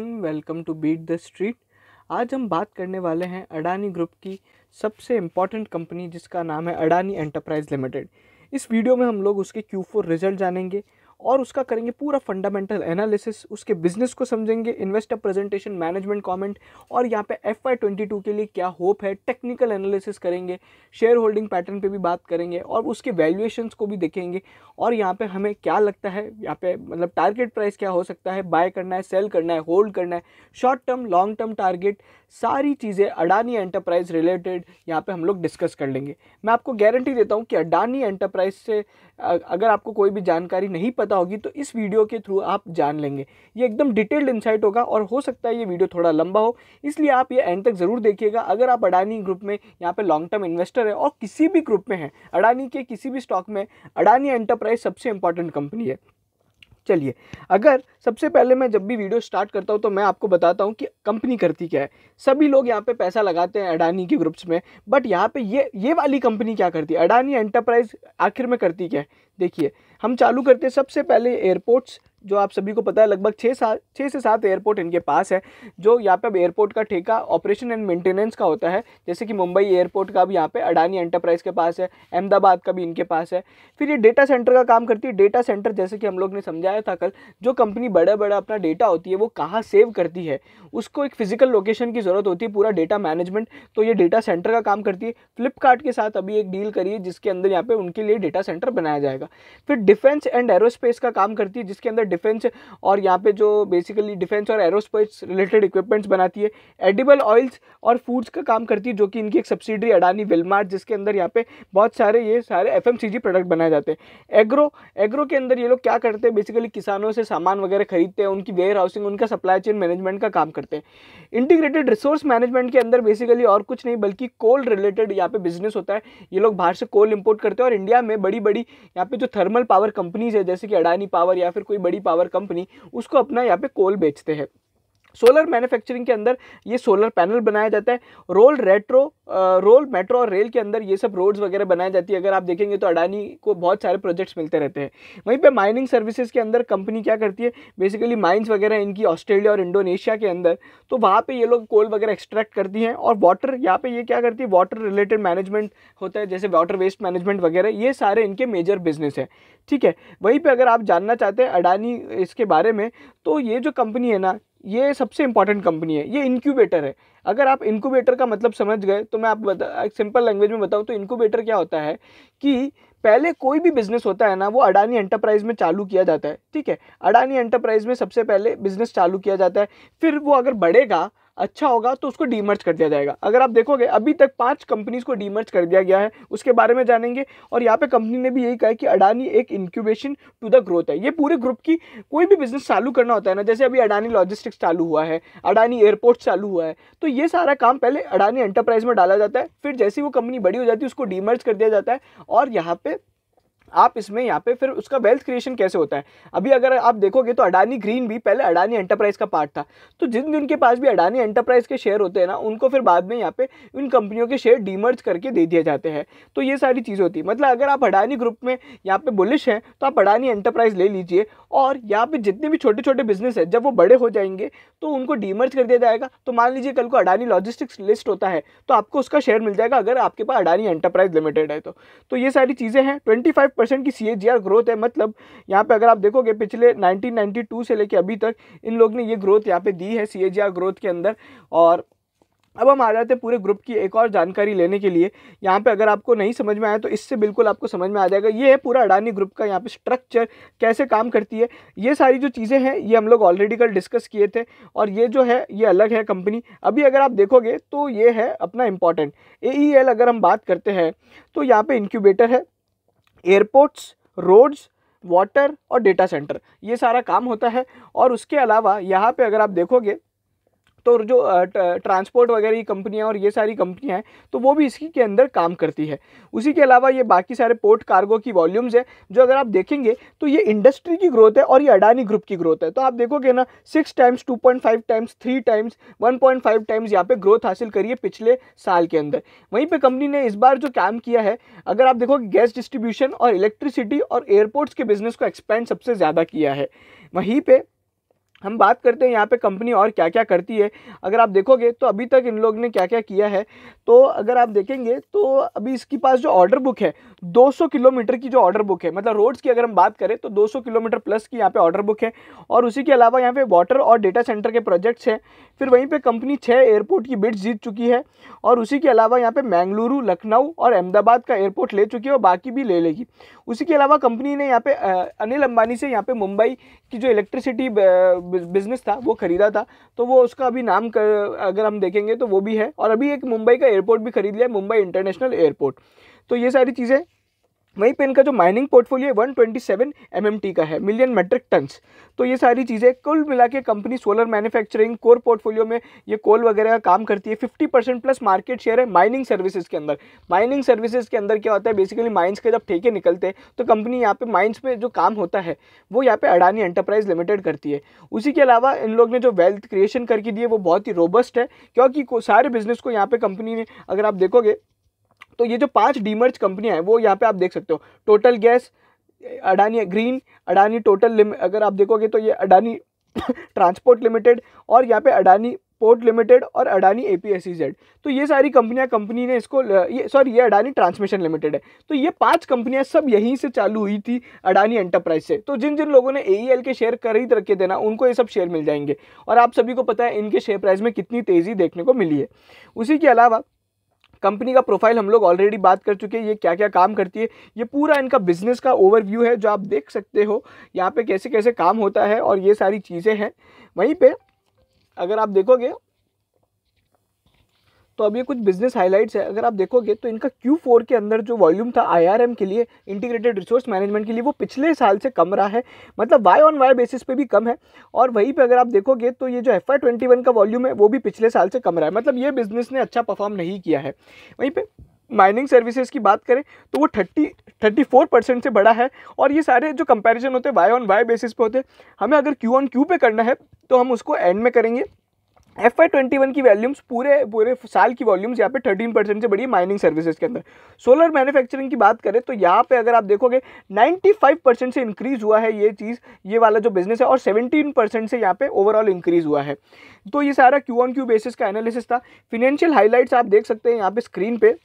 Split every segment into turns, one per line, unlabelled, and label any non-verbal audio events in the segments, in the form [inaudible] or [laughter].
welcome to beat the street आज हम बात करने वाले हैं अडानी ग्रुप की सबसे इम्पॉर्टेंट कंपनी जिसका नाम है अडानी एंटरप्राइज लिमिटेड इस वीडियो में हम लोग उसके क्यू फोर रिजल्ट जानेंगे और उसका करेंगे पूरा फंडामेंटल एनालिसिस उसके बिजनेस को समझेंगे इन्वेस्टर प्रेजेंटेशन मैनेजमेंट कमेंट और यहाँ पे एफ आई ट्वेंटी टू के लिए क्या होप है टेक्निकल एनालिसिस करेंगे शेयर होल्डिंग पैटर्न पे भी बात करेंगे और उसके वैल्यूएशंस को भी देखेंगे और यहाँ पे हमें क्या लगता है यहाँ पे मतलब टारगेट प्राइस क्या हो सकता है बाय करना है सेल करना है होल्ड करना है short term long term target सारी चीज़ें अडानी एंटरप्राइज रिलेटेड यहाँ पे हम लोग डिस्कस कर लेंगे मैं आपको गारंटी देता हूँ कि अडानी एंटरप्राइज से अगर आपको कोई भी जानकारी नहीं पता पता होगी तो इस वीडियो के थ्रू आप जान लेंगे ये एकदम डिटेल्ड इंसाइट होगा और हो सकता है ये वीडियो थोड़ा लंबा हो इसलिए आप ये एंड तक ज़रूर देखिएगा अगर आप अडानी ग्रुप में यहाँ पर लॉन्ग टर्म इन्वेस्टर है और किसी भी ग्रुप में है अडानी के किसी भी स्टॉक में अडानी एंटरप्राइज सबसे इंपॉर्टेंट कंपनी है चलिए अगर सबसे पहले मैं जब भी वीडियो स्टार्ट करता हूँ तो मैं आपको बताता हूँ कि कंपनी करती क्या है सभी लोग यहाँ पे पैसा लगाते हैं अडानी के ग्रुप्स में बट यहाँ पे ये ये वाली कंपनी क्या करती है अडानी एंटरप्राइज आखिर में करती क्या है देखिए हम चालू करते हैं सबसे पहले एयरपोर्ट्स जो आप सभी को पता है लगभग छः सात छः से सात एयरपोर्ट इनके पास है जो यहाँ पे अब एयरपोर्ट का ठेका ऑपरेशन एंड मेंटेनेंस का होता है जैसे कि मुंबई एयरपोर्ट का भी यहाँ पे अडानी एंटरप्राइज़ के पास है अहमदाबाद का भी इनके पास है फिर ये डेटा सेंटर का काम करती है डेटा सेंटर जैसे कि हम लोग ने समझाया था कल जो कंपनी बड़ा बड़ा अपना डेटा होती है वो कहाँ सेव करती है उसको एक फिजिकल लोकेशन की ज़रूरत होती है पूरा डेटा मैनेजमेंट तो ये डेटा सेंटर का काम करती है फ्लिपकार्ट के साथ अभी एक डील करिए जिसके अंदर यहाँ पर उनके लिए डेटा सेंटर बनाया जाएगा फिर डिफेंस एंड एरोस्पेस का काम करती है जिसके अंदर डिफेंस और यहाँ पे जो बेसिकली डिफेंस और एरोस्पेस रिलेटेड इक्विपमेंट्स बनाती है एडिबल ऑयल्स और फूड्स का काम करती है जो कि इनकी एक सब्सिडी अडानी विलमार्ट जिसके अंदर यहाँ पे बहुत सारे ये सारे एफ प्रोडक्ट बनाए जाते हैं एग्रो एग्रो के अंदर ये लोग क्या करते हैं बेसिकली किसानों से सामान वगैरह खरीदते हैं उनकी वेयर हाउसिंग उनका सप्लाई चेन मैनेजमेंट का काम करते हैं इंटीग्रेटेड रिसोर्स मैनेजमेंट के अंदर बेसिकली और कुछ नहीं बल्कि कोल रिलेटेड यहाँ पे बिजनेस होता है ये लोग बाहर से कोल इंपोर्ट करते हैं और इंडिया में बड़ी बड़ी यहाँ पे जो थर्मल पावर कंपनीज है जैसे कि अडानी पावर या फिर कोई बड़ी पावर कंपनी उसको अपना यहाँ पे कोल बेचते हैं सोलर मैन्युफैक्चरिंग के अंदर ये सोलर पैनल बनाया जाता है रोल रेट्रो रोल मेट्रो और रेल के अंदर ये सब रोड्स वगैरह बनाई जाती है अगर आप देखेंगे तो अडानी को बहुत सारे प्रोजेक्ट्स मिलते रहते हैं वहीं पर माइनिंग सर्विसेज के अंदर कंपनी क्या करती है बेसिकली माइन्स वगैरह इनकी ऑस्ट्रेलिया और इंडोनेशिया के अंदर तो वहाँ पर ये लोग कोल वगैरह एक्सट्रैक्ट करती हैं और वाटर यहाँ पर ये क्या करती है वाटर रिलेटेड मैनेजमेंट होता है जैसे वाटर वेस्ट मैनेजमेंट वगैरह ये सारे इनके मेजर बिजनेस है ठीक है वहीं पर अगर आप जानना चाहते हैं अडानी इसके बारे में तो ये जो कंपनी है ना ये सबसे इंपॉर्टेंट कंपनी है ये इंक्यूबेटर है अगर आप इंक्यूबेटर का मतलब समझ गए तो मैं आप बता सिंपल लैंग्वेज में बताऊँ तो इंक्यूबेटर क्या होता है कि पहले कोई भी बिज़नेस होता है ना वो अडानी एंटरप्राइज़ में चालू किया जाता है ठीक है अडानी एंटरप्राइज़ में सबसे पहले बिज़नेस चालू किया जाता है फिर वो अगर बढ़ेगा अच्छा होगा तो उसको डीमर्ज कर दिया जाएगा अगर आप देखोगे अभी तक पाँच कंपनीज़ को डीमर्ज कर दिया गया है उसके बारे में जानेंगे और यहाँ पर कंपनी ने भी यही कहा कि अडानी एक इंक्यूबेशन टू द ग्रोथ है ये पूरे ग्रुप की कोई भी बिजनेस चालू करना होता है ना जैसे अभी अडानी लॉजिस्टिक्स चालू हुआ है अडानी एयरपोर्ट चालू हुआ है तो ये सारा काम पहले अडानी एंटरप्राइज में डाला जाता है फिर जैसी वो कंपनी बड़ी हो जाती है उसको डीमर्ज कर दिया जाता है और यहाँ पर आप इसमें यहाँ पे फिर उसका वेल्थ क्रिएशन कैसे होता है अभी अगर आप देखोगे तो अडानी ग्रीन भी पहले अडानी एंटरप्राइज का पार्ट था तो जिन के पास भी अडानी एंटरप्राइज के शेयर होते हैं ना उनको फिर बाद में यहाँ पे उन कंपनियों के शेयर डीमर्ज करके दे दिए जाते हैं तो ये सारी चीज़ होती है मतलब अगर आप अडानी ग्रुप में यहाँ पे बुलिश हैं तो आप अडानी एंटरप्राइज ले लीजिए और यहाँ पर जितने भी छोटे छोटे बिजनेस है जब वो बड़े हो जाएंगे तो उनको डीमर्ज कर दिया जाएगा तो मान लीजिए कल को अडानी लॉजिस्टिक्स लिस्ट होता है तो आपको उसका शेयर मिल जाएगा अगर आपके पास अडानी एंटरप्राइज लिमिटेड है तो, तो ये सारी चीज़ें हैं ट्वेंटी फाइव परसेंट की सी ग्रोथ है मतलब यहाँ पे अगर आप देखोगे पिछले 1992 से लेके अभी तक इन लोग ने ये ग्रोथ यहाँ पे दी है सी ग्रोथ के अंदर और अब हम आ जाते हैं पूरे ग्रुप की एक और जानकारी लेने के लिए यहाँ पे अगर आपको नहीं समझ में आया तो इससे बिल्कुल आपको समझ में आ जाएगा ये है पूरा अडानी ग्रुप का यहाँ पे स्ट्रक्चर कैसे काम करती है ये सारी जो चीज़ें हैं ये हम लोग ऑलरेडी कल डिस्कस किए थे और ये जो है ये अलग है कंपनी अभी अगर आप देखोगे तो ये है अपना इम्पॉर्टेंट ए e अगर हम बात करते हैं तो यहाँ पर इंक्यूबेटर है एयरपोर्ट्स रोड्स वाटर और डेटा सेंटर ये सारा काम होता है और उसके अलावा यहाँ पे अगर आप देखोगे तो जो ट्रांसपोर्ट वगैरह की कंपनियाँ और ये सारी कंपनियाँ हैं तो वो भी इसी के अंदर काम करती है उसी के अलावा ये बाकी सारे पोर्ट कार्गो की वॉल्यूम्स है जो अगर आप देखेंगे तो ये इंडस्ट्री की ग्रोथ है और ये अडानी ग्रुप की ग्रोथ है तो आप देखोगे ना six times two point five times three times one point five times यहाँ पर ग्रोथ हासिल करिए पिछले साल के अंदर वहीं पर कंपनी ने इस बार जो काम किया है अगर आप देखोगे गैस डिस्ट्रीब्यूशन और इलेक्ट्रिसिटी और एयरपोर्ट्स के बिजनेस को एक्सपेंड सबसे ज़्यादा किया है वहीं पे हम बात करते हैं यहाँ पे कंपनी और क्या क्या करती है अगर आप देखोगे तो अभी तक इन लोग ने क्या क्या किया है तो अगर आप देखेंगे तो अभी इसके पास जो ऑर्डर बुक है 200 किलोमीटर की जो ऑर्डर बुक है मतलब रोड्स की अगर हम बात करें तो 200 किलोमीटर प्लस की यहाँ पे ऑर्डर बुक है और उसी के अलावा यहाँ पे वाटर और डेटा सेंटर के प्रोजेक्ट्स हैं फिर वहीं पर कंपनी छः एयरपोर्ट की बिट्स जीत चुकी है और उसी के अलावा यहाँ पर मैंगलुरु लखनऊ और अहमदाबाद का एयरपोर्ट ले चुकी है और बाकी भी ले लेगी उसी के अलावा कंपनी ने यहाँ पर अनिल अंबानी से यहाँ पर मुंबई की जो इलेक्ट्रिसिटी बिज़नेस था वो ख़रीदा था तो वो उसका अभी नाम कर अगर हम देखेंगे तो वो भी है और अभी एक मुंबई का एयरपोर्ट भी खरीद लिया है मुंबई इंटरनेशनल एयरपोर्ट तो ये सारी चीज़ें वहीं पे इनका जो माइनिंग पोर्टफोलियो है वन ट्वेंटी सेवन एम का है मिलियन मेट्रिक टन्स तो ये सारी चीज़ें कुल मिला के company solar manufacturing core portfolio में ये कोल वगैरह का काम करती है fifty percent plus market share है माइनिंग सर्विसेज के अंदर माइनिंग सर्विसेज के अंदर क्या होता है बेसिकली माइंस के जब ठेके निकलते हैं तो कंपनी यहाँ पे माइन्स में जो काम होता है वो यहाँ पे अडानी एंटरप्राइज लिमिटेड करती है उसी के अलावा इन लोग ने जो वेल्थ क्रिएशन करके दी है वो बहुत ही रोबस्ट है क्योंकि सारे बिजनेस को यहाँ पर कंपनी ने अगर आप देखोगे तो ये जो पांच डीमर्ज कंपनियां हैं वो यहाँ पे आप देख सकते हो total gas Adani green Adani total अगर आप देखोगे तो ये अडानी ट्रांसपोर्ट [coughs] लिमिटेड और यहाँ पे अडानी पोर्ट लिमिटेड और अडानी ए तो ये सारी कंपनियां कंपनी ने इसको ये सॉरी ये अडानी ट्रांसमिशन लिमिटेड है तो ये पांच कंपनियां सब यहीं से चालू हुई थी अडानी एंटरप्राइज से तो जिन जिन लोगों ने ए e के शेयर खरीद रखे थे ना उनको ये सब शेयर मिल जाएंगे और आप सभी को पता है इनके शेयर प्राइस में कितनी तेज़ी देखने को मिली है उसी के अलावा कंपनी का प्रोफाइल हम लोग ऑलरेडी बात कर चुके हैं ये क्या क्या काम करती है ये पूरा इनका बिजनेस का ओवरव्यू है जो आप देख सकते हो यहाँ पे कैसे कैसे काम होता है और ये सारी चीज़ें हैं वहीं पर अगर आप देखोगे तो अब ये कुछ बिजनेस हाईलाइट्स है अगर आप देखोगे तो इनका क्यू फोर के अंदर जो वॉल्यूम था आई आर एम के लिए इंटीग्रेटेड रिसोर्स मैनेजमेंट के लिए वो पिछले साल से कम रहा है मतलब वाई ऑन वाई बेसिस पे भी कम है और वहीं पर अगर आप देखोगे तो ये जो एफ आई ट्वेंटी वन का वॉल्यूम है वो भी पिछले साल से कम रहा है मतलब ये बिजनेस ने अच्छा परफॉर्म नहीं किया है वहीं पर माइनिंग सर्विसेज की बात करें तो वो थर्टी थर्टी फोर परसेंट से बड़ा है और ये सारे जो कंपेरिजन होते हैं वाई ऑन वाई बेसिस पे होते हैं हमें अगर क्यू ऑन क्यू पे करना है तो हम उसको एंड में करेंगे एफ आई ट्वेंटी वन की वॉल्यूम्स पूरे पूरे साल की वॉल्यूम्स यहाँ पे थर्टीन परसेंट से बढ़ी माइनिंग सर्विसेज के अंदर सोलर मैन्युफैक्चरिंग की बात करें तो यहाँ पे अगर आप देखोगे नाइन्टी फाइव परसेंट से इंक्रीज़ हुआ है ये चीज़ ये वाला जो बिजनेस है और सेवेंटीन परसेंट से यहाँ पे ओवरऑल इंक्रीज़ हुआ है तो ये सारा क्यू ऑन क्यू बेसिस का एनालिसिस था फिनेंशियल हाईलाइट्स आप देख सकते हैं यहाँ पे स्क्रीन पर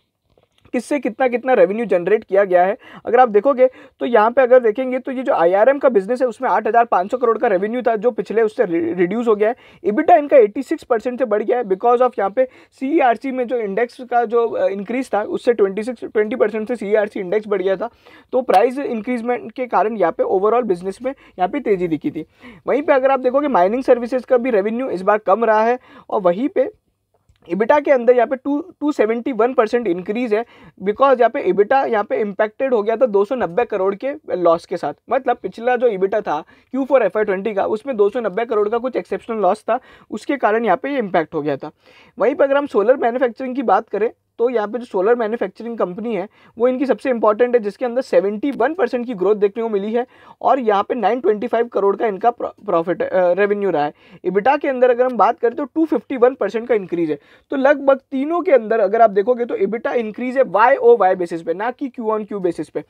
किससे कितना कितना रेवेन्यू जनरेट किया गया है अगर आप देखोगे तो यहाँ पे अगर देखेंगे तो ये जो आई का बिजनेस है उसमें आठ करोड़ का रेवेन्यू था जो पिछले उससे रिड्यूस हो गया है इबिटा इनका 86 परसेंट से बढ़ गया है बिकॉज ऑफ यहाँ पे सी e में जो इंडेक्स का जो इंक्रीज था उससे ट्वेंटी सिक्स परसेंट से सी इंडेक्स e बढ़ गया था तो प्राइस इंक्रीजमेंट के कारण यहाँ पे ओवरऑल बिजनेस में यहाँ पर तेज़ी दिखी थी वहीं पर अगर आप देखोगे माइनिंग सर्विसेज का भी रेवेन्यू इस बार कम रहा है और वहीं पर इबिटा के अंदर यहाँ पे two two seventy one percent increase है बिकॉज यहाँ पे इबिटा यहाँ पे इम्पैक्टेड हो गया था दो सौ नब्बे करोड़ के लॉस के साथ मतलब पिछला जो इबिटा था Q four F Y twenty का उसमें दो सौ नब्बे करोड़ का कुछ एक्सेप्शनल लॉस था उसके कारण यहाँ पे ये इम्पैक्ट हो गया था वहीं पर अगर हम सोलर मैन्युफैक्चरिंग की बात करें तो यहाँ पे जो सोलर मैन्युफैक्चरिंग कंपनी है वो इनकी सबसे इंपॉर्टेंट है जिसके अंदर 71 परसेंट की ग्रोथ देखने को मिली है और यहाँ पे 925 करोड़ का इनका प्रॉफिट रेवेन्यू रहा है इबिटा के अंदर अगर हम बात करें तो 251 परसेंट का इंक्रीज है तो लगभग तीनों के अंदर अगर आप देखोगे तो इबिटा इंक्रीज है वाई ओ वाई बेसिस पे ना कि क्यू ऑन क्यू बेसिस पे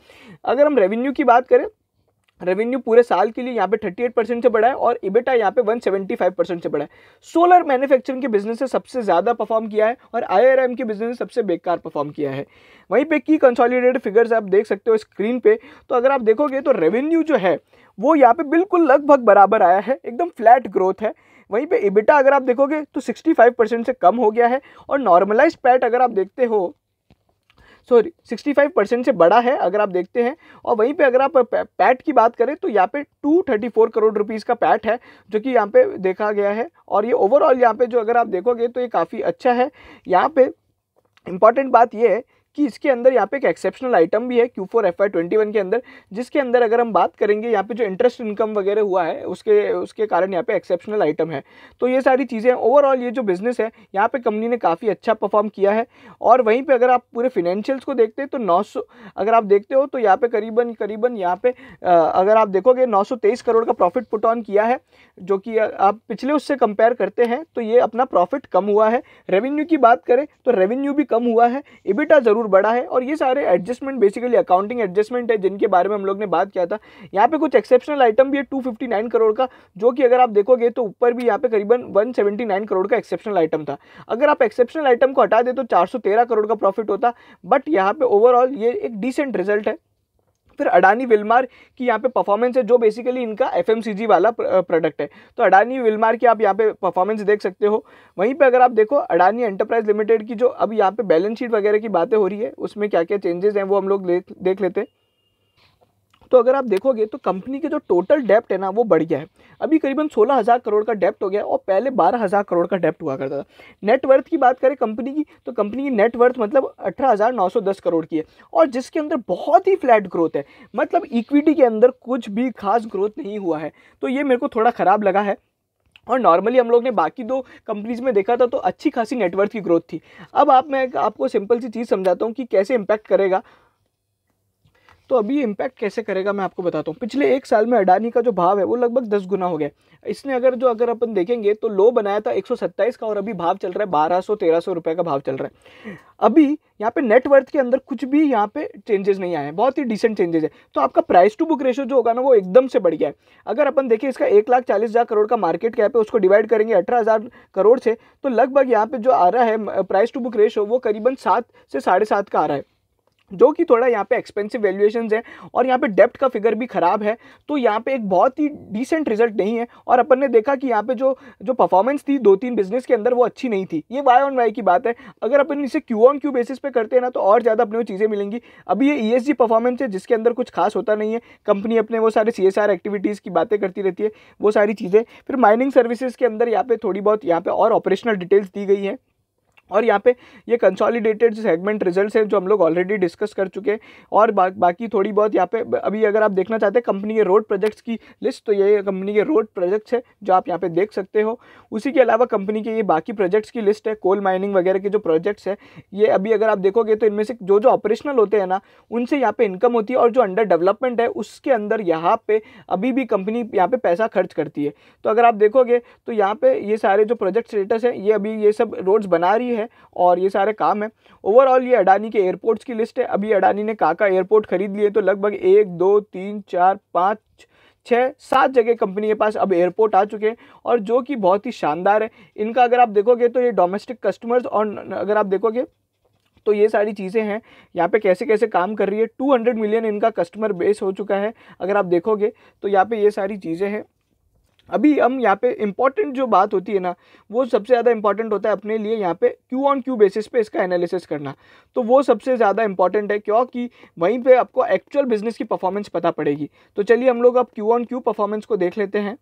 अगर हम रेवेन्यू की बात करें रेवेन्यू पूरे साल के लिए यहाँ पे 38 परसेंट से बढ़ा है और इबेटा यहाँ पे 175 परसेंट से बढ़ा है सोलर मैन्युफैक्चरिंग के बिजनेस से सबसे ज़्यादा परफॉर्म किया है और आई के बिजनेस ने सबसे बेकार परफॉर्म किया है वहीं पे की कंसोलिडेटेड फिगर्स आप देख सकते हो स्क्रीन पे तो अगर आप देखोगे तो रेवेन्यू जो है वो यहाँ पे बिल्कुल लगभग बराबर आया है एकदम फ्लैट ग्रोथ है वहीं पर इबिटा अगर आप देखोगे तो सिक्सटी परसेंट से कम हो गया है और नॉर्मलाइज पैट अगर आप देखते हो सॉरी 65 परसेंट से बड़ा है अगर आप देखते हैं और वहीं पे अगर आप पैट की बात करें तो यहाँ पे 234 करोड़ रुपीस का पैट है जो कि यहाँ पे देखा गया है और ये ओवरऑल यहाँ पे जो अगर आप देखोगे तो ये काफ़ी अच्छा है यहाँ पे इम्पॉर्टेंट बात ये है कि इसके अंदर यहाँ पे एक एक्सेप्शनल आइटम भी है Q four F Y twenty one के अंदर जिसके अंदर अगर हम बात करेंगे यहाँ पे जो इंटरेस्ट इनकम वगैरह हुआ है उसके उसके कारण यहाँ पे एक्सेप्शनल आइटम है तो ये सारी चीज़ें ओवरऑल ये जो बिज़नेस है यहाँ पे कंपनी ने काफ़ी अच्छा परफॉर्म किया है और वहीं पर अगर आप पूरे फिनेंशियल्स को देखते हैं तो नौ अगर आप देखते हो तो यहाँ पर करीबन करीबन यहाँ पे अगर आप देखोगे नौ करोड़ का प्रॉफिट पुट ऑन किया है जो कि आप पिछले उससे कंपेयर करते हैं तो ये अपना प्रॉफिट कम हुआ है रेवेन्यू की बात करें तो रेवेन्यू भी कम हुआ है इबिटा ज़रूर ज़रूर बढ़ा है और ये सारे एडजस्टमेंट बेसिकली अकाउंटिंग एडजस्टमेंट है जिनके बारे में हम लोग ने बात किया था यहाँ पे कुछ एक्सेप्शनल आइटम भी है टू करोड़ का जो कि अगर आप देखोगे तो ऊपर भी यहाँ पे करीबन वन करोड़ का एक्सेप्शनल आइटम था अगर आप एक्सेप्शनल आइटम को हटा दे तो चार करोड़ का प्रॉफिट होता बट यहाँ पे ओवरऑल ये एक डिसेंट रिजल्ट है फिर अडानी विलमार की यहाँ पे परफॉर्मेंस है जो बेसिकली इनका एफ वाला प्रोडक्ट है तो अडानी विलमार की आप यहाँ पे परफॉर्मेंस देख सकते हो वहीं पे अगर आप देखो अडानी एंटरप्राइज लिमिटेड की जो अब यहाँ पे बैलेंस शीट वगैरह की बातें हो रही है उसमें क्या क्या चेंजेस हैं वो हम लोग देख लेते हैं तो अगर आप देखोगे तो कंपनी के जो टोटल डेप्ट है ना वो बढ़ गया है अभी करीबन सोलह हज़ार करोड़ का डेप्ट हो गया और पहले बारह हज़ार करोड़ का डेप्ट हुआ करता था नेटवर्थ की बात करें कंपनी की तो कंपनी की नेटवर्थ मतलब अठारह हज़ार नौ सौ दस करोड़ की है और जिसके अंदर बहुत ही फ्लैट ग्रोथ है मतलब इक्विटी के अंदर कुछ भी खास ग्रोथ नहीं हुआ है तो ये मेरे को थोड़ा ख़राब लगा है और नॉर्मली हम लोग ने बाकी दो कंपनीज में देखा था तो अच्छी खासी नेटवर्थ की ग्रोथ थी अब आप मैं आपको सिंपल सी चीज़ समझाता हूँ कि कैसे इम्पैक्ट करेगा तो अभी इम्पैक्ट कैसे करेगा मैं आपको बताता हूँ पिछले एक साल में अडानी का जो भाव है वो लगभग दस गुना हो गया इसने अगर जो अगर अपन देखेंगे तो लो बनाया था 127 का और अभी भाव चल रहा है बारह सौ तेरह सौ रुपये का भाव चल रहा है अभी यहाँ पे नेटवर्थ के अंदर कुछ भी यहाँ पे चेंजेस नहीं आए हैं बहुत ही डिसेंट चेंजेस है तो आपका प्राइस टू बुक रेशो जो होगा ना वो एकदम से बढ़ गया है अगर अपन देखें इसका एक लाख चालीस हज़ार करोड़ का मार्केट कैप है उसको डिवाइड करेंगे अठारह हज़ार करोड़ से तो लगभग यहाँ पे जो आ रहा है प्राइस टू बुक रेशो वो करीबन सात से साढ़े सात का आ रहा है जो कि थोड़ा यहाँ पे एक्सपेंसिव वैल्यूएशन है और यहाँ पे डेप्थ का फिगर भी ख़राब है तो यहाँ पे एक बहुत ही डिसेंट रिजल्ट नहीं है और अपन ने देखा कि यहाँ पे जो जो परफॉर्मेंस थी दो तीन बिजनेस के अंदर वो अच्छी नहीं थी ये वाई ऑन वाई की बात है अगर अपन इसे क्यू ऑन क्यू बेसिस पे करते हैं ना तो और ज़्यादा अपने वो चीज़ें मिलेंगी अभी ये ई e परफॉर्मेंस है जिसके अंदर कुछ खास होता नहीं है कंपनी अपने वो सारे सी एक्टिविटीज़ की बातें करती रहती है वो सारी चीज़ें फिर माइनिंग सर्विसेज के अंदर यहाँ पर थोड़ी बहुत यहाँ पर और ऑपरेशनल डिटेल्स दी गई है और यहाँ पे ये कंसोलिडेटेड सेगमेंट रिजल्ट्स हैं जो हम लोग ऑलरेडी डिस्कस कर चुके हैं और बा, बाकी थोड़ी बहुत यहाँ पे अभी अगर आप देखना चाहते हैं कंपनी के रोड प्रोजेक्ट्स की लिस्ट तो ये कंपनी के रोड प्रोजेक्ट्स है जो आप यहाँ पे देख सकते हो उसी के अलावा कंपनी के ये बाकी प्रोजेक्ट्स की लिस्ट है कोल माइनिंग वगैरह के जो प्रोजेक्ट्स है ये अभी अगर आप देखोगे तो इनमें से जो जो ऑपरेशनल होते हैं ना उनसे यहाँ पर इनकम होती है और जो अंडर डेवलपमेंट है उसके अंदर यहाँ पर अभी भी कंपनी यहाँ पर पैसा खर्च करती है तो अगर आप देखोगे तो यहाँ पर ये सारे जो प्रोजेक्ट स्टेटस हैं ये अभी ये सब रोड्स बना रही है है और ये सारे काम है ओवरऑल ये अडानी के एयरपोर्ट्स की लिस्ट है अभी अडानी ने काका एयरपोर्ट खरीद लिए तो लगभग एक दो तीन चार पाँच छः सात जगह कंपनी के पास अब एयरपोर्ट आ चुके हैं और जो कि बहुत ही शानदार है इनका अगर आप देखोगे तो ये डोमेस्टिक कस्टमर्स और अगर आप देखोगे तो ये सारी चीज़ें हैं यहाँ पे कैसे कैसे काम कर रही है 200 मिलियन इनका कस्टमर बेस हो चुका है अगर आप देखोगे तो यहाँ पे ये सारी चीज़ें हैं अभी हम यहाँ पे इम्पॉर्टेंट जो बात होती है ना वो सबसे ज़्यादा इम्पॉर्टेंट होता है अपने लिए यहाँ पे क्यू ऑन क्यू बेसिस पे इसका एनालिसिस करना तो वो सबसे ज़्यादा इम्पॉर्टेंट है क्योंकि वहीं पे आपको एक्चुअल बिजनेस की परफॉर्मेंस पता पड़ेगी तो चलिए हम लोग अब क्यू ऑन क्यू परफॉर्मेंस को देख लेते हैं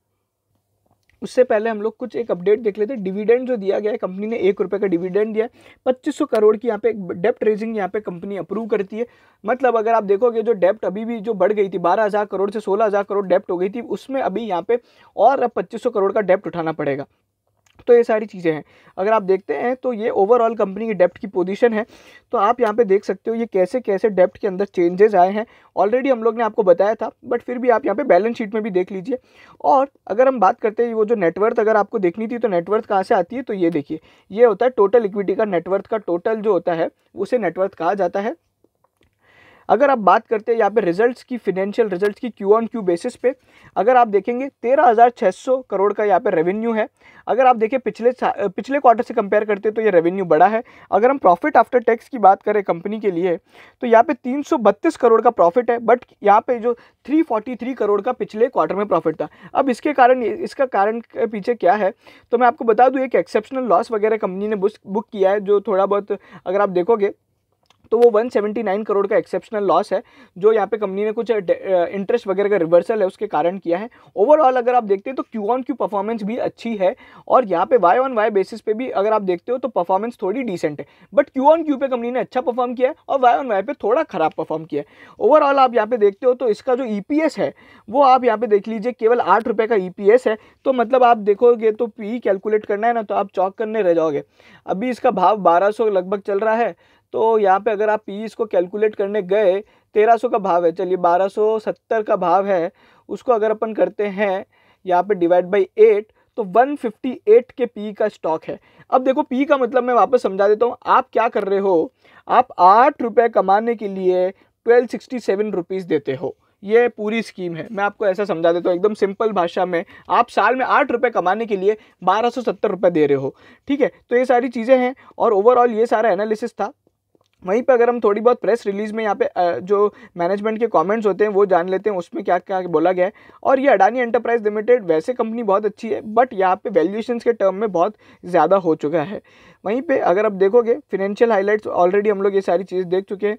उससे पहले हम लोग कुछ एक अपडेट देख लेते हैं डिविडेंड जो दिया गया है कंपनी ने एक रुपये का डिविडेंड दिया है पच्चीस करोड़ की यहाँ पे डेप्ट रेजिंग यहाँ पे कंपनी अप्रूव करती है मतलब अगर आप देखोगे जो डेप्ट अभी भी जो बढ़ गई थी बारह हज़ार करोड़ से सोलह हज़ार करोड़ डेप्ट हो गई थी उसमें अभी यहाँ पर और अब पच्चीस करोड़ का डेप्ट उठाना पड़ेगा तो ये सारी चीज़ें हैं अगर आप देखते हैं तो ये ओवरऑल कंपनी की डेप्ट की पोजीशन है तो आप यहाँ पे देख सकते हो ये कैसे कैसे डेप्ट के अंदर चेंजेस आए हैं ऑलरेडी हम लोग ने आपको बताया था बट फिर भी आप यहाँ पे बैलेंस शीट में भी देख लीजिए और अगर हम बात करते हैं वो जो नेटवर्थ अगर आपको देखनी थी तो नेटवर्थ कहाँ से आती है तो ये देखिए ये होता है टोटल इक्विटी का नेटवर्थ का टोटल जो होता है उसे नेटवर्थ कहा जाता है अगर आप बात करते हैं यहाँ पे रिजल्ट्स की फिनेंशियल रिजल्ट्स की क्यू ऑन क्यू बेसिस पे अगर आप देखेंगे तेरह हज़ार छः सौ करोड़ का यहाँ पे रेवेन्यू है अगर आप देखें पिछले पिछले क्वार्टर से कंपेयर करते हैं तो ये रेवेन्यू बड़ा है अगर हम प्रॉफिट आफ्टर टैक्स की बात करें कंपनी के लिए तो यहाँ पे तीन करोड़ का प्रॉफिट है बट यहाँ पे जो 343 करोड़ का पिछले क्वार्टर में प्रॉफिट था अब इसके कारण इसका कारण के पीछे क्या है तो मैं आपको बता दूँ एक एक्सेप्शनल लॉस वगैरह कंपनी ने बुक किया है जो थोड़ा बहुत अगर आप देखोगे तो वो 179 करोड़ का एक्सेप्शनल लॉस है जो यहाँ पे कंपनी ने कुछ इंटरेस्ट वगैरह का रिवर्सल है उसके कारण किया है ओवरऑल अगर आप देखते हैं तो क्यू ऑन क्यू परफॉर्मेंस भी अच्छी है और यहाँ पे वाई ऑन वाई बेसिस पे भी अगर आप देखते हो तो परफॉर्मेंस थोड़ी डिसेंट है बट क्यू ऑन क्यू पे कंपनी ने अच्छा परफॉर्म किया है और वाई ऑन वाई पे थोड़ा खराब परफॉर्म किया है ओवरऑल आप यहाँ पे देखते हो तो इसका जो ई e है वो आप यहाँ पे देख लीजिए केवल आठ का ई e है तो मतलब आप देखोगे तो पी कैलकुलेट e करना है ना तो आप चौक करने रह जाओगे अभी इसका भाव बारह लगभग चल रहा है तो यहाँ पे अगर आप पी इसको कैलकुलेट करने गए 1300 का भाव है चलिए 1270 का भाव है उसको अगर अपन करते हैं यहाँ पे डिवाइड बाई एट तो 158 के पी का स्टॉक है अब देखो पी का मतलब मैं वापस समझा देता हूँ आप क्या कर रहे हो आप आठ रुपये कमाने के लिए ट्वेल्व सिक्सटी सेवन रुपीज़ देते हो ये पूरी स्कीम है मैं आपको ऐसा समझा देता हूँ एकदम सिंपल भाषा में आप साल में आठ रुपये कमाने के लिए बारह सौ सत्तर रुपये दे रहे हो ठीक है तो ये सारी चीज़ें हैं और ओवरऑल ये सारा एनालिसिस था वहीं पर अगर हम थोड़ी बहुत प्रेस रिलीज़ में यहाँ पे जो मैनेजमेंट के कमेंट्स होते हैं वो जान लेते हैं उसमें क्या क्या बोला गया है और ये अडानी एंटरप्राइज लिमिटेड वैसे कंपनी बहुत अच्छी है बट यहाँ पे वैल्यूएशंस के टर्म में बहुत ज़्यादा हो चुका है वहीं पर अगर आप देखोगे फिनेंशियल हाईलाइट्स ऑलरेडी हम लोग ये सारी चीज़ देख चुके हैं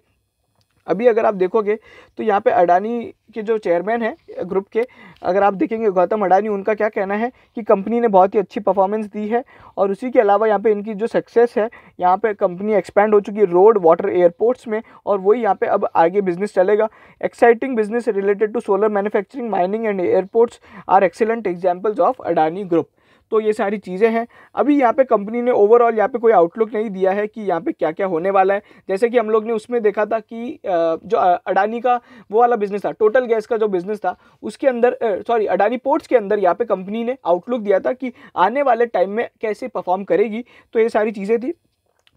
अभी अगर आप देखोगे तो यहाँ पे अडानी के जो चेयरमैन हैं ग्रुप के अगर आप देखेंगे गौतम अडानी उनका क्या कहना है कि कंपनी ने बहुत ही अच्छी परफॉर्मेंस दी है और उसी के अलावा यहाँ पे इनकी जो सक्सेस है यहाँ पे कंपनी एक्सपैंड हो चुकी है रोड वाटर एयरपोर्ट्स में और वही यहाँ पे अब आगे बिजनेस चलेगा exciting business related to solar manufacturing mining and airports are excellent examples of Adani group तो ये सारी चीज़ें हैं अभी यहाँ पे कंपनी ने ओवरऑल यहाँ पे कोई आउटलुक नहीं दिया है कि यहाँ पे क्या क्या होने वाला है जैसे कि हम लोग ने उसमें देखा था कि जो अडानी का वो वाला बिजनेस था टोटल गैस का जो बिजनेस था उसके अंदर सॉरी अडानी पोर्ट्स के अंदर यहाँ पे कंपनी ने आउटलुक दिया था कि आने वाले टाइम में कैसे परफॉर्म करेगी तो ये सारी चीज़ें थी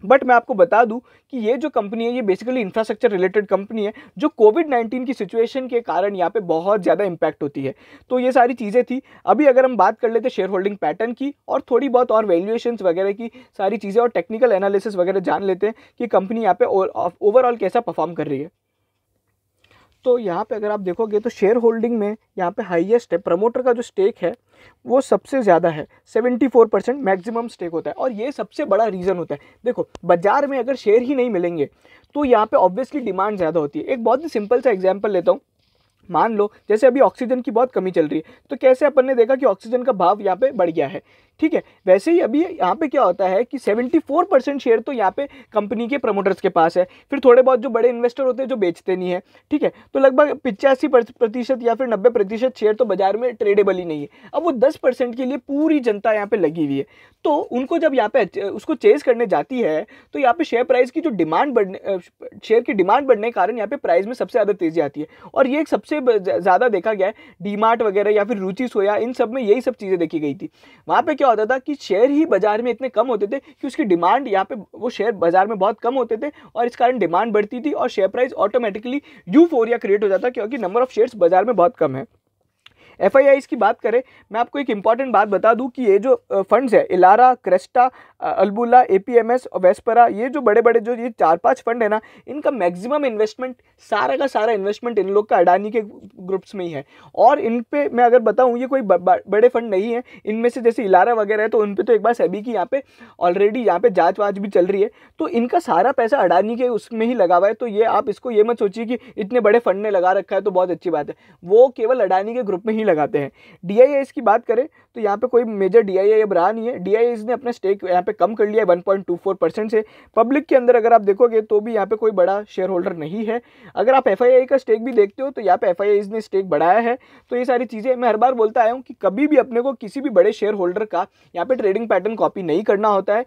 बट मैं आपको बता दूं कि ये जो कंपनी है ये बेसिकली इंफ्रास्ट्रक्चर रिलेटेड कंपनी है जो कोविड नाइन्टीन की सिचुएशन के कारण यहाँ पे बहुत ज़्यादा इम्पैक्ट होती है तो ये सारी चीज़ें थी अभी अगर हम बात कर लेते शेयर होल्डिंग पैटर्न की और थोड़ी बहुत और वैल्यूएशन वगैरह की सारी चीज़ें और टेक्निकल एनालिसिस वगैरह जान लेते हैं कि कंपनी यहाँ पे ओवरऑल कैसा परफॉर्म कर रही है तो यहाँ पे अगर आप देखोगे तो शेयर होल्डिंग में यहाँ पे हाईएस्ट है प्रमोटर का जो स्टेक है वो सबसे ज़्यादा है 74 परसेंट मैक्सिमम स्टेक होता है और ये सबसे बड़ा रीज़न होता है देखो बाजार में अगर शेयर ही नहीं मिलेंगे तो यहाँ पे ऑब्वियसली डिमांड ज़्यादा होती है एक बहुत ही सिंपल सा एग्जाम्पल लेता हूँ मान लो जैसे अभी ऑक्सीजन की बहुत कमी चल रही है तो कैसे अपन ने देखा कि ऑक्सीजन का भाव यहाँ पे बढ़ गया है ठीक है वैसे ही अभी यहाँ पे क्या होता है कि 74 परसेंट शेयर तो यहाँ पे कंपनी के प्रमोटर्स के पास है फिर थोड़े बहुत जो बड़े इन्वेस्टर होते हैं जो बेचते नहीं है ठीक है तो लगभग पिचासी प्रतिशत या फिर नब्बे प्रतिशत शेयर तो बाजार में ट्रेडेबल ही नहीं है अब वो दस परसेंट के लिए पूरी जनता यहाँ पर लगी हुई है तो उनको जब यहाँ पे उसको चेज करने जाती है तो यहाँ पे शेयर प्राइस की जो डिमांड बढ़ने शेयर की डिमांड बढ़ने के कारण यहाँ पे प्राइस में सबसे ज़्यादा तेज़ी आती है और ये सबसे ज़्यादा देखा गया है डी वगैरह या फिर रुचि सोया इन सब में यही सब चीज़ें देखी गई थी वहाँ पर क्या होता था कि शेयर ही बाजार में इतने कम होते थे कि उसकी डिमांड यहाँ पे वो शेयर बाजार में बहुत कम होते थे और इस कारण डिमांड बढ़ती थी और share price automatically you create हो जाता क्योंकि नंबर ऑफ शेयर्स बाजार में बहुत कम है एफ की बात करें मैं आपको एक इंपॉर्टेंट बात बता दूँ कि ये जो फंड्स है इलारा क्रेस्टा अलबुला ए पी वेस्परा ये जो बड़े बड़े जो ये चार पाँच फंड है ना इनका मैक्सिमम इन्वेस्टमेंट सारा का सारा इन्वेस्टमेंट इन लोग का अडानी के ग्रुप्स में ही है और इन पे मैं अगर बताऊँ ये कोई बड़े फंड नहीं है इनमें से जैसे इलारा वगैरह है तो उन पर तो एक बार सभी की यहाँ पे ऑलरेडी यहाँ पे जाँच वाँच भी चल रही है तो इनका सारा पैसा अडानी के उसमें ही लगा हुआ है तो ये आप इसको ये मत सोचिए कि इतने बड़े फंड ने लगा रखा है तो बहुत अच्छी बात है वो केवल अडानी के ग्रुप में ही लगाते हैं डी की बात करें तो यहाँ पे कोई मेजर डी आई अब रहा नहीं है डी ने अपना स्टेक यहाँ पे कम कर लिया है फोर परसेंट से पब्लिक के अंदर अगर आप देखोगे तो भी यहाँ पे कोई बड़ा शेयर होल्डर नहीं है अगर आप एफ का स्टेक भी देखते हो तो यहाँ पे एफ ने स्टेक बढ़ाया है तो ये सारी चीज़ें मैं हर बार बोलता आया हूँ कि कभी भी अपने को किसी भी बड़े शेयर होल्डर का यहाँ पर ट्रेडिंग पैटर्न कॉपी नहीं करना होता है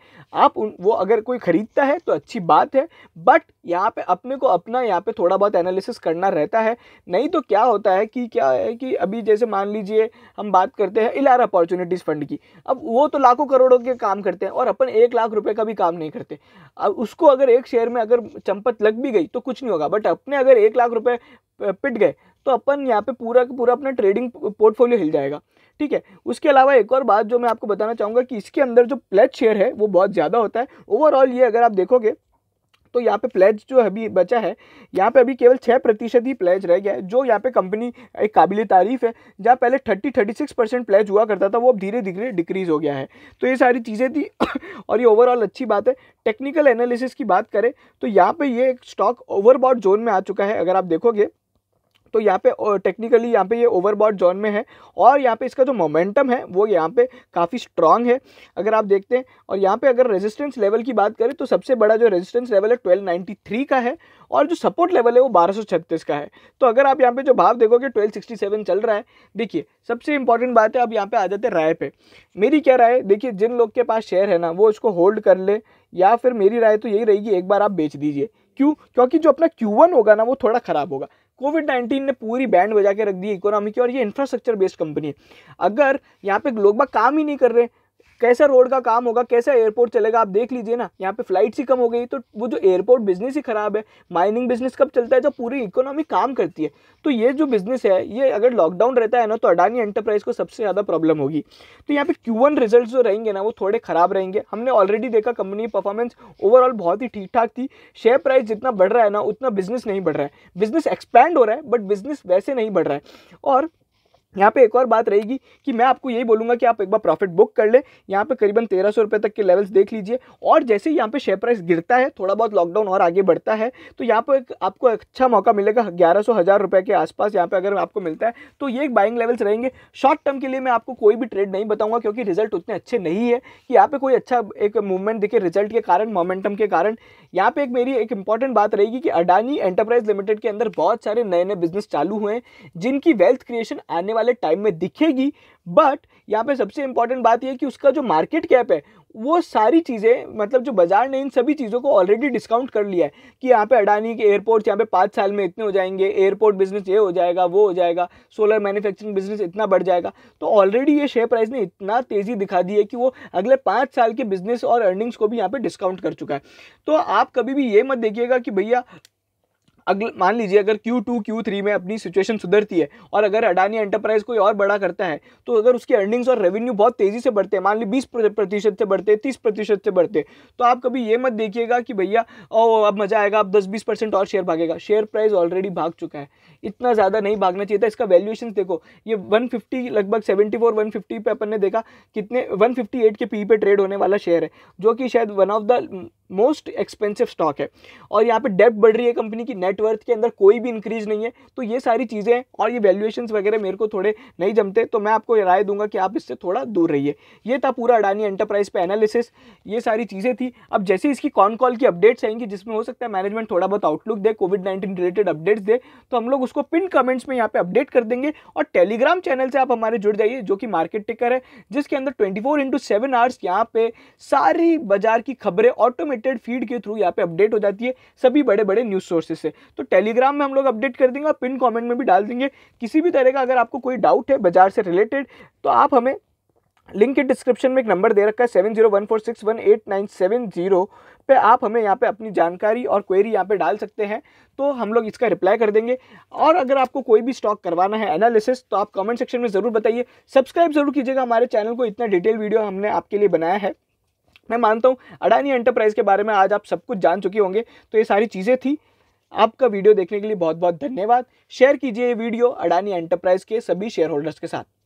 आप वो अगर कोई ख़रीदता है तो अच्छी बात है बट यहाँ पर अपने को अपना यहाँ पर थोड़ा बहुत एनालिसिस करना रहता है नहीं तो क्या होता है कि क्या है कि अभी जैसे जैसे मान लीजिए हम बात करते हैं इलारा अपॉर्चुनिटीज़ फंड की अब वो तो लाखों करोड़ों के काम करते हैं और अपन एक लाख रुपये का भी काम नहीं करते अब उसको अगर एक शेयर में अगर चंपत लग भी गई तो कुछ नहीं होगा बट अपने अगर एक लाख रुपये पिट गए तो अपन यहाँ पर पूरा पूरा अपना ट्रेडिंग पोर्टफोलियो हिल जाएगा ठीक है उसके अलावा एक और बात जो मैं आपको बताना चाहूँगा कि इसके अंदर जो प्लेट शेयर है वो बहुत ज़्यादा होता है ओवरऑल ये अगर आप देखोगे तो यहाँ पे प्लेज जो अभी बचा है यहाँ पे अभी केवल छः प्रतिशत ही प्लेज रह गया है जो यहाँ पे कंपनी एक काबिल तारीफ़ है जहाँ पहले thirty thirty six percent pledge हुआ करता था वो अब धीरे धीरे डिक्रीज़ हो गया है तो ये सारी चीज़ें थी [coughs] और ये ओवरऑल अच्छी बात है टेक्निकल एनालिसिस की बात करें तो यहाँ पर ये एक स्टॉक ओवरबॉड जोन में आ चुका है अगर आप देखोगे तो यहाँ पे टेक्निकली यहाँ पे ये ओवरबॉड जोन में है और यहाँ पे इसका जो मोमेंटम है वो यहाँ पे काफ़ी स्ट्रांग है अगर आप देखते हैं और यहाँ पे अगर रेजिस्टेंस लेवल की बात करें तो सबसे बड़ा जो रेजिस्टेंस लेवल है ट्वेल्व का है और जो सपोर्ट लेवल है वो बारह का है तो अगर आप यहाँ पर जो भाव देखोगे ट्वेल्व चल रहा है देखिए सबसे इंपॉर्टेंट बात है आप यहाँ पर आ जाते राय पर मेरी क्या राय देखिए जिन लोग के पास शेयर है ना वो इसको होल्ड कर ले या फिर मेरी राय तो यही रहेगी एक बार आप बेच दीजिए क्यों क्योंकि जो अपना Q1 होगा ना वो थोड़ा ख़राब होगा कोविड नाइन्टीन ने पूरी बैंड बजा के रख दी इकोनॉमी की और ये इंफ्रास्ट्रक्चर बेस्ड कंपनी है अगर यहाँ पे लोग बाग काम ही नहीं कर रहे कैसा रोड का काम होगा कैसा एयरपोर्ट चलेगा आप देख लीजिए ना यहाँ पे फ्लाइट्स ही कम हो गई तो वो जो एयरपोर्ट बिजनेस ही खराब है माइनिंग बिजनेस कब चलता है जब पूरी इकोनॉमी काम करती है तो ये जो बिजनेस है ये अगर लॉकडाउन रहता है ना तो अडानी एंटरप्राइज को सबसे ज़्यादा प्रॉब्लम होगी तो यहाँ पे क्यू रिजल्ट जो रहेंगे ना वो थोड़े ख़राब रहेंगे हमने ऑलरेडी देखा कंपनी परफॉर्मेंस ओवरऑल बहुत ही ठीक ठाक थी शेयर प्राइस जितना बढ़ रहा है ना उतना बिजनेस नहीं बढ़ रहा है बिजनेस एक्सपैंड हो रहा है बट बिजनेस वैसे नहीं बढ़ रहा है और यहाँ पे एक और बात रहेगी कि मैं आपको यही बोलूँगा कि आप एक बार प्रॉफिट बुक कर ले यहाँ पे करीबन तेरह सौ रुपये तक के लेवल्स देख लीजिए और जैसे ही यहाँ पे शेयर प्राइस गिरता है थोड़ा बहुत लॉकडाउन और आगे बढ़ता है तो यहाँ पर आपको अच्छा मौका मिलेगा ग्यारह सौ हज़ार रुपये के आसपास यहाँ पर अगर आपको मिलता है तो ये एक बाइंग लेवल्स रहेंगे शॉर्ट टर्म के लिए मैं आपको कोई भी ट्रेड नहीं बताऊँगा क्योंकि रिजल्ट उतने अच्छे नहीं है कि यहाँ पर कोई अच्छा एक मूवमेंट दिखे रिजल्ट के कारण मोमेंटम के कारण यहाँ पर एक मेरी एक इंपॉर्टेंट बात रहेगी कि अडानी एंटरप्राइज लिमिटेड के अंदर बहुत सारे नए नए बिजनेस चालू हुए हैं जिनकी वेल्थ क्रिएशन आने वाले वाले टाइम में दिखेगी बट यहाँ पे सबसे इंपॉर्टेंट बात यह कि उसका जो मार्केट कैप है वो सारी चीज़ें मतलब जो बाजार ने इन सभी चीज़ों को ऑलरेडी डिस्काउंट कर लिया है कि यहाँ पे अडानी के एयरपोर्ट्स यहाँ पे पाँच साल में इतने हो जाएंगे एयरपोर्ट बिजनेस ये हो जाएगा वो हो जाएगा सोलर मैन्युफैक्चरिंग बिजनेस इतना बढ़ जाएगा तो ऑलरेडी ये शेयर प्राइस ने इतना तेज़ी दिखा दी है कि वो अगले पाँच साल के बिजनेस और अर्निंग्स को भी यहाँ पर डिस्काउंट कर चुका है तो आप कभी भी ये मत देखिएगा कि भैया अगल मान लीजिए अगर Q2 Q3 में अपनी सिचुएशन सुधरती है और अगर अडानी एंटरप्राइज कोई और बड़ा करता है तो अगर उसकी अर्निंग्स और रेवेन्यू बहुत तेज़ी से बढ़ते हैं मान ली बीस प्रतिशत से बढ़ते तीस प्रतिशत से बढ़ते तो आप कभी ये मत देखिएगा कि भैया ओ अब मज़ा आएगा अब दस बीस परसेंट और शेयर भागेगा शेयर प्राइस ऑलरेडी भाग चुका है इतना ज़्यादा नहीं भागना चाहिए था इसका वैल्यूएशन देखो ये 150 लगभग 74 150 पे अपन ने देखा कितने 158 के पी पे ट्रेड होने वाला शेयर है जो कि शायद one of the most expensive stock है और यहाँ पे डेप्ट बढ़ रही है कंपनी की नेटवर्थ के अंदर कोई भी इंक्रीज नहीं है तो ये सारी चीज़ें और ये वैल्यूएशंस वगैरह मेरे को थोड़े नहीं जमते तो मैं आपको राय दूंगा कि आप इससे थोड़ा दूर रहिए ये था पूरा अडानी एंटरप्राइज पे एनालिसिस ये सारी चीज़ें थी अब जैसे इसकी कॉन कॉल की अपडेट्स आएंगी जिसमें हो सकता है मैनेजमेंट थोड़ा बहुत आउटलुक दे कोविड नाइन्टीन रिलेटेड अपडेट्स दे तो हम लोग उसको पिन कमेंट्स में यहाँ पे अपडेट कर देंगे और टेलीग्राम चैनल से आप हमारे जुड़ जाइए जो कि मार्केट टिकर है जिसके अंदर twenty four into seven hours यहाँ पे सारी बाजार की खबरें ऑटोमेटेड फीड के थ्रू यहाँ पे अपडेट हो जाती है सभी बड़े बड़े न्यूज़ सोर्सेस से तो टेलीग्राम में हम लोग अपडेट कर देंगे और पिन कॉमेंट में भी डाल देंगे किसी भी तरह का अगर आपको कोई डाउट है बाजार से रिलेटेड तो आप हमें लिंक के डिस्क्रिप्शन में एक नंबर दे रखा है seven zero one four six one eight nine seven zero पे आप हमें यहाँ पे अपनी जानकारी और क्वेरी यहाँ पे डाल सकते हैं तो हम लोग इसका रिप्लाई कर देंगे और अगर आपको कोई भी स्टॉक करवाना है एनालिसिस तो आप कमेंट सेक्शन में ज़रूर बताइए सब्सक्राइब जरूर कीजिएगा हमारे चैनल को इतना डिटेल वीडियो हमने आपके लिए बनाया है मैं मानता हूँ अडानी एंटरप्राइज़ के बारे में आज आप सब कुछ जान चुके होंगे तो ये सारी चीज़ें थी आपका वीडियो देखने के लिए बहुत बहुत धन्यवाद शेयर कीजिए ये वीडियो अडानी एंटरप्राइज़ के सभी शेयर होल्डर्स के साथ